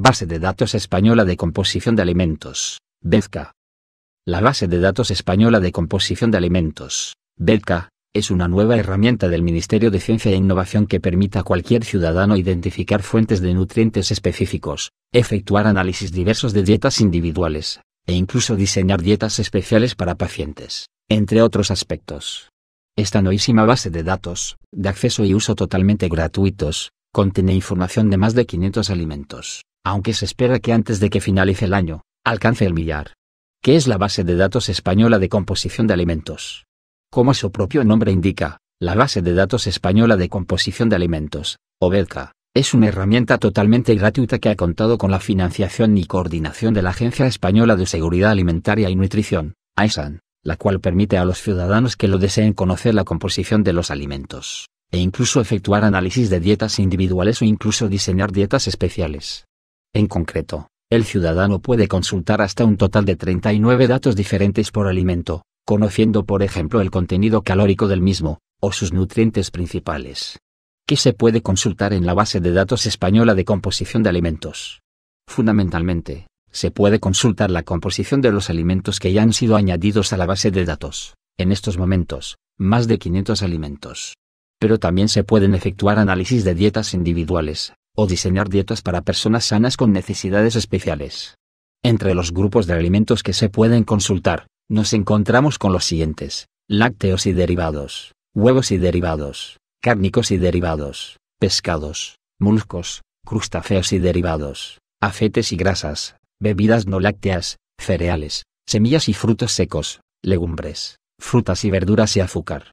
Base de datos española de composición de alimentos, BEDCA. La Base de Datos Española de Composición de Alimentos, BEDCA, es una nueva herramienta del Ministerio de Ciencia e Innovación que permite a cualquier ciudadano identificar fuentes de nutrientes específicos, efectuar análisis diversos de dietas individuales, e incluso diseñar dietas especiales para pacientes, entre otros aspectos. Esta noísima base de datos, de acceso y uso totalmente gratuitos, contiene información de más de 500 alimentos, aunque se espera que antes de que finalice el año, alcance el millar, ¿Qué es la base de datos española de composición de alimentos. Como su propio nombre indica, la base de datos española de composición de alimentos, o OBEDCA, es una herramienta totalmente gratuita que ha contado con la financiación y coordinación de la Agencia Española de Seguridad Alimentaria y Nutrición, AESAN, la cual permite a los ciudadanos que lo deseen conocer la composición de los alimentos, e incluso efectuar análisis de dietas individuales o incluso diseñar dietas especiales. En concreto, el ciudadano puede consultar hasta un total de 39 datos diferentes por alimento, conociendo por ejemplo el contenido calórico del mismo, o sus nutrientes principales. ¿Qué se puede consultar en la base de datos española de composición de alimentos. Fundamentalmente, se puede consultar la composición de los alimentos que ya han sido añadidos a la base de datos, en estos momentos, más de 500 alimentos. Pero también se pueden efectuar análisis de dietas individuales, o diseñar dietas para personas sanas con necesidades especiales. Entre los grupos de alimentos que se pueden consultar, nos encontramos con los siguientes, lácteos y derivados, huevos y derivados, cárnicos y derivados, pescados, moluscos, crustáceos y derivados, aceites y grasas, bebidas no lácteas, cereales, semillas y frutos secos, legumbres, frutas y verduras y azúcar,